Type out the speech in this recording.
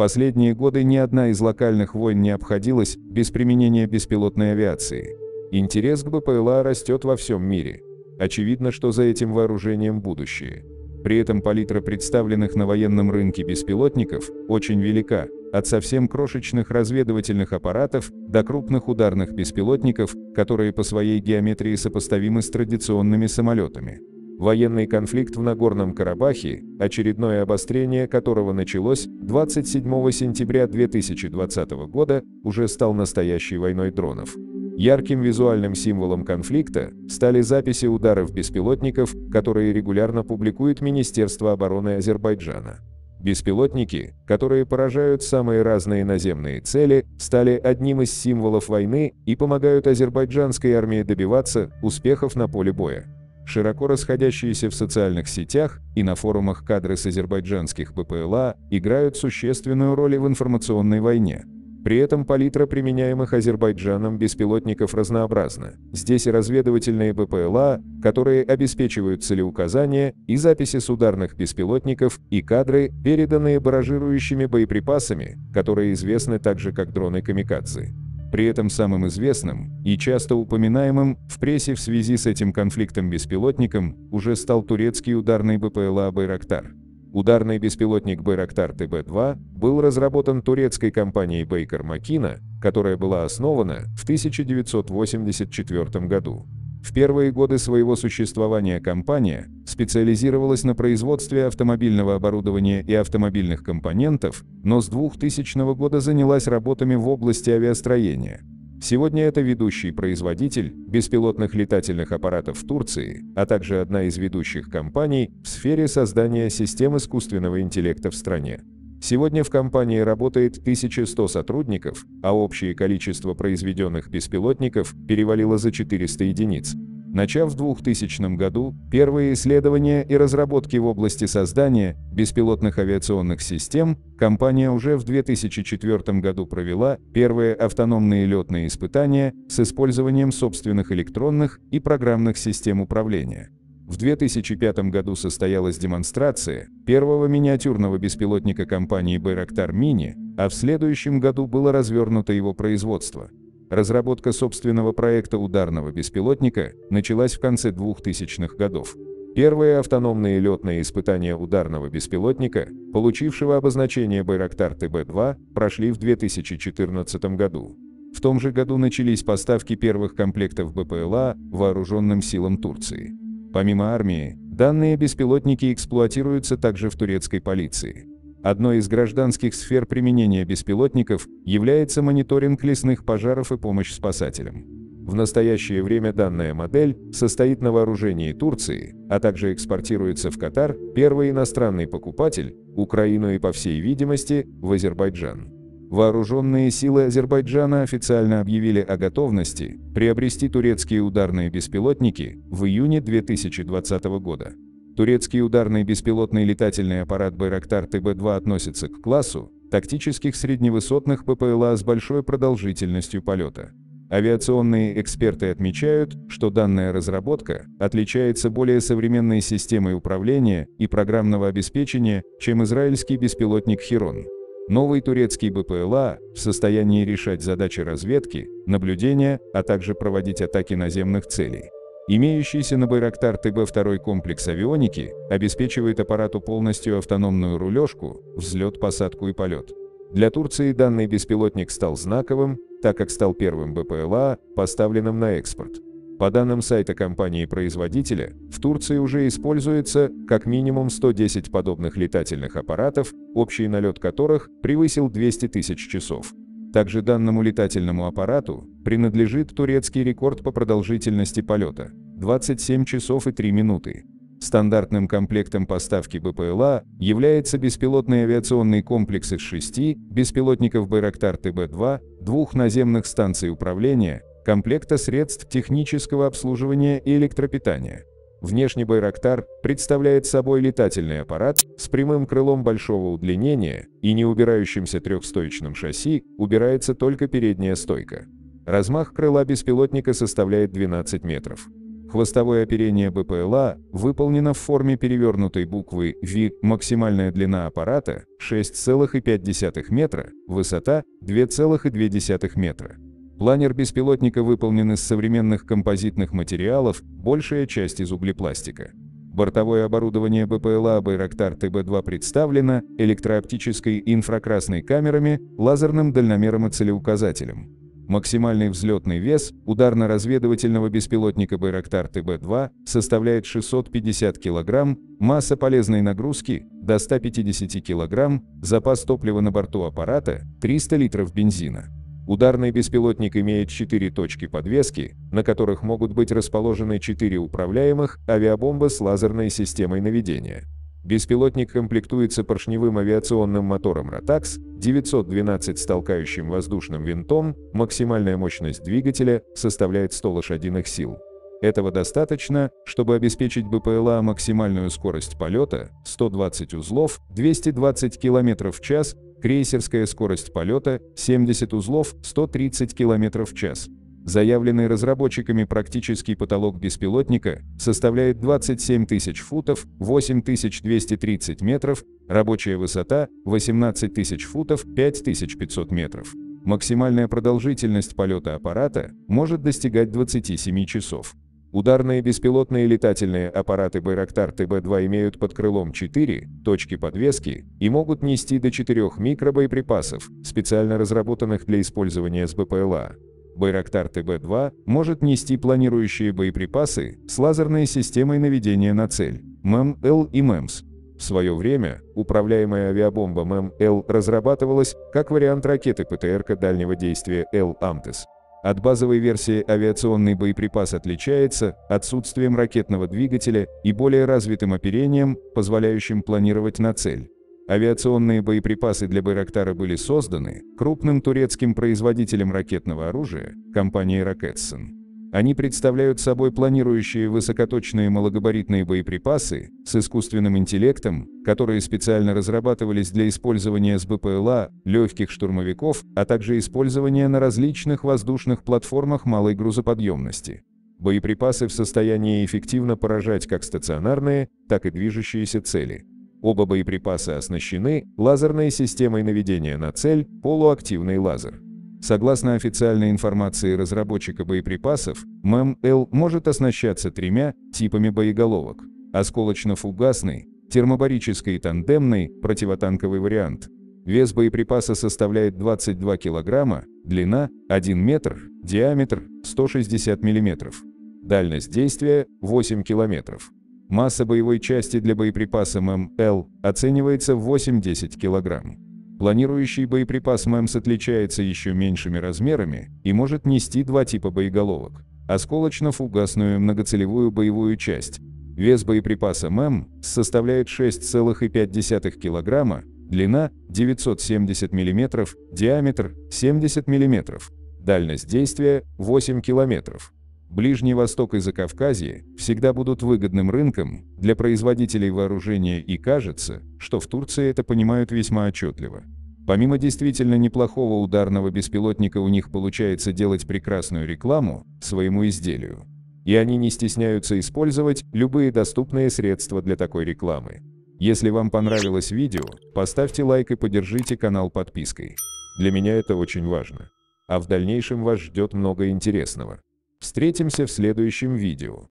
последние годы ни одна из локальных войн не обходилась без применения беспилотной авиации. Интерес к БПЛА растет во всем мире. Очевидно, что за этим вооружением будущее. При этом палитра представленных на военном рынке беспилотников очень велика, от совсем крошечных разведывательных аппаратов до крупных ударных беспилотников, которые по своей геометрии сопоставимы с традиционными самолетами. Военный конфликт в Нагорном Карабахе, очередное обострение которого началось 27 сентября 2020 года, уже стал настоящей войной дронов. Ярким визуальным символом конфликта стали записи ударов беспилотников, которые регулярно публикует Министерство обороны Азербайджана. Беспилотники, которые поражают самые разные наземные цели, стали одним из символов войны и помогают азербайджанской армии добиваться успехов на поле боя широко расходящиеся в социальных сетях и на форумах кадры с азербайджанских БПЛА играют существенную роль в информационной войне. При этом палитра применяемых Азербайджаном беспилотников разнообразна. Здесь и разведывательные БПЛА, которые обеспечивают целеуказания, и записи с ударных беспилотников, и кадры, переданные баражирующими боеприпасами, которые известны также как дроны камикадзе. При этом самым известным и часто упоминаемым в прессе в связи с этим конфликтом-беспилотником уже стал турецкий ударный БПЛА «Байрактар». Ударный беспилотник «Байрактар ТБ-2» был разработан турецкой компанией «Бейкер Макина», которая была основана в 1984 году. В первые годы своего существования компания специализировалась на производстве автомобильного оборудования и автомобильных компонентов, но с 2000 года занялась работами в области авиастроения. Сегодня это ведущий производитель беспилотных летательных аппаратов в Турции, а также одна из ведущих компаний в сфере создания систем искусственного интеллекта в стране. Сегодня в компании работает 1100 сотрудников, а общее количество произведенных беспилотников перевалило за 400 единиц. Начав в 2000 году первые исследования и разработки в области создания беспилотных авиационных систем, компания уже в 2004 году провела первые автономные летные испытания с использованием собственных электронных и программных систем управления. В 2005 году состоялась демонстрация первого миниатюрного беспилотника компании Bayraktar Mini, а в следующем году было развернуто его производство. Разработка собственного проекта ударного беспилотника началась в конце 2000-х годов. Первые автономные летные испытания ударного беспилотника, получившего обозначение Байрактар ТБ-2, прошли в 2014 году. В том же году начались поставки первых комплектов БПЛА вооруженным силам Турции. Помимо армии, данные беспилотники эксплуатируются также в турецкой полиции. Одной из гражданских сфер применения беспилотников является мониторинг лесных пожаров и помощь спасателям. В настоящее время данная модель состоит на вооружении Турции, а также экспортируется в Катар, первый иностранный покупатель, Украину и, по всей видимости, в Азербайджан. Вооруженные силы Азербайджана официально объявили о готовности приобрести турецкие ударные беспилотники в июне 2020 года. Турецкий ударный беспилотный летательный аппарат «Байрактар ТБ-2» относится к классу тактических средневысотных ППЛА с большой продолжительностью полета. Авиационные эксперты отмечают, что данная разработка отличается более современной системой управления и программного обеспечения, чем израильский беспилотник Хирон. Новый турецкий БПЛА в состоянии решать задачи разведки, наблюдения, а также проводить атаки наземных целей. Имеющийся на Байрактар ТБ-2 комплекс авионики обеспечивает аппарату полностью автономную рулежку, взлет, посадку и полет. Для Турции данный беспилотник стал знаковым, так как стал первым БПЛА, поставленным на экспорт. По данным сайта компании-производителя, в Турции уже используется как минимум 110 подобных летательных аппаратов, общий налет которых превысил 200 тысяч часов. Также данному летательному аппарату принадлежит турецкий рекорд по продолжительности полета – 27 часов и 3 минуты. Стандартным комплектом поставки БПЛА является беспилотный авиационный комплекс из шести беспилотников «Байрактар ТБ-2», двух наземных станций управления – комплекта средств технического обслуживания и электропитания. Внешний Байрактар представляет собой летательный аппарат с прямым крылом большого удлинения и неубирающимся трехстоечным шасси убирается только передняя стойка. Размах крыла беспилотника составляет 12 метров. Хвостовое оперение БПЛА выполнено в форме перевернутой буквы V, максимальная длина аппарата 6,5 метра, высота 2,2 метра. Планер беспилотника выполнен из современных композитных материалов, большая часть из углепластика. Бортовое оборудование БПЛА «Байрактар ТБ-2» представлено электрооптической и инфракрасной камерами, лазерным дальномером и целеуказателем. Максимальный взлетный вес ударно-разведывательного беспилотника «Байрактар ТБ-2» составляет 650 кг, масса полезной нагрузки – до 150 кг, запас топлива на борту аппарата – 300 литров бензина. Ударный беспилотник имеет 4 точки подвески, на которых могут быть расположены 4 управляемых авиабомбы с лазерной системой наведения. Беспилотник комплектуется поршневым авиационным мотором Rotax 912 с толкающим воздушным винтом, максимальная мощность двигателя составляет 100 лошадиных сил. Этого достаточно, чтобы обеспечить БПЛА максимальную скорость полета 120 узлов, 220 км в час Крейсерская скорость полета – 70 узлов, 130 км в час. Заявленный разработчиками практический потолок беспилотника составляет 27 тысяч футов, 8230 метров, рабочая высота – 18 тысяч футов, 5500 метров. Максимальная продолжительность полета аппарата может достигать 27 часов. Ударные беспилотные летательные аппараты Байрактар ТБ-2 имеют под крылом 4 точки подвески и могут нести до 4 микробоеприпасов, специально разработанных для использования с БПЛА. Байрактар ТБ-2 может нести планирующие боеприпасы с лазерной системой наведения на цель, ММЛ и ММС. В свое время управляемая авиабомба ММЛ разрабатывалась как вариант ракеты ПТРК дальнего действия Л-Амтес. От базовой версии авиационный боеприпас отличается отсутствием ракетного двигателя и более развитым оперением, позволяющим планировать на цель. Авиационные боеприпасы для Байрактара были созданы крупным турецким производителем ракетного оружия, компанией Ракетсон. Они представляют собой планирующие высокоточные малогабаритные боеприпасы с искусственным интеллектом, которые специально разрабатывались для использования с БПЛА, легких штурмовиков, а также использования на различных воздушных платформах малой грузоподъемности. Боеприпасы в состоянии эффективно поражать как стационарные, так и движущиеся цели. Оба боеприпаса оснащены лазерной системой наведения на цель, полуактивный лазер. Согласно официальной информации разработчика боеприпасов, ММЛ может оснащаться тремя типами боеголовок – осколочно-фугасный, термобарический и тандемный, противотанковый вариант. Вес боеприпаса составляет 22 кг, длина – 1 метр, диаметр – 160 мм. Дальность действия – 8 км. Масса боевой части для боеприпаса ММЛ оценивается в 8-10 килограмм планирующий боеприпас МЭМС отличается еще меньшими размерами и может нести два типа боеголовок – осколочно-фугасную многоцелевую боевую часть. Вес боеприпаса ММ составляет 6,5 кг, длина – 970 мм, диаметр – 70 мм, дальность действия – 8 км. Ближний Восток и Закавказье всегда будут выгодным рынком для производителей вооружения и кажется, что в Турции это понимают весьма отчетливо. Помимо действительно неплохого ударного беспилотника у них получается делать прекрасную рекламу своему изделию. И они не стесняются использовать любые доступные средства для такой рекламы. Если вам понравилось видео, поставьте лайк и поддержите канал подпиской. Для меня это очень важно. А в дальнейшем вас ждет много интересного. Встретимся в следующем видео.